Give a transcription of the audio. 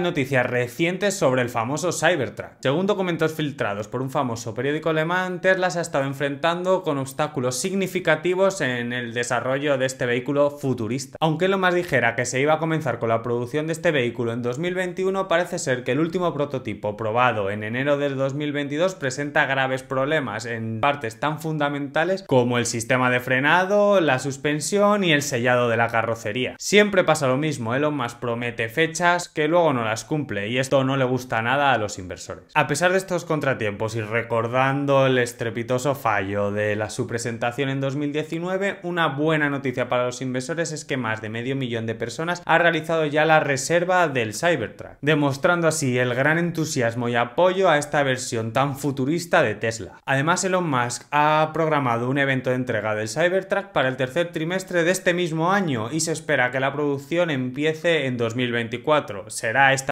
noticias recientes sobre el famoso Cybertruck. Según documentos filtrados por un famoso periódico alemán, Tesla se ha estado enfrentando con obstáculos significativos en el desarrollo de este vehículo futurista. Aunque lo más dijera que se iba a comenzar con la producción de este vehículo en 2021, parece ser que el último prototipo probado en enero del 2022 presenta graves problemas en partes tan fundamentales como el sistema de frenado, la suspensión y el sellado de la carrocería. Siempre pasa lo mismo, Elon Musk promete fechas que luego no las cumple y esto no le gusta nada a los inversores. A pesar de estos contratiempos y recordando el estrepitoso fallo de la su presentación en 2019, una buena noticia para los inversores es que más de medio millón de personas ha realizado ya la reserva del Cybertruck, demostrando así el gran entusiasmo y apoyo a esta versión tan futurista de Tesla. Además, Elon Musk ha programado un evento de entrega del Cybertruck para el tercer trimestre de este mismo año y se espera que la producción empiece en 2024. Será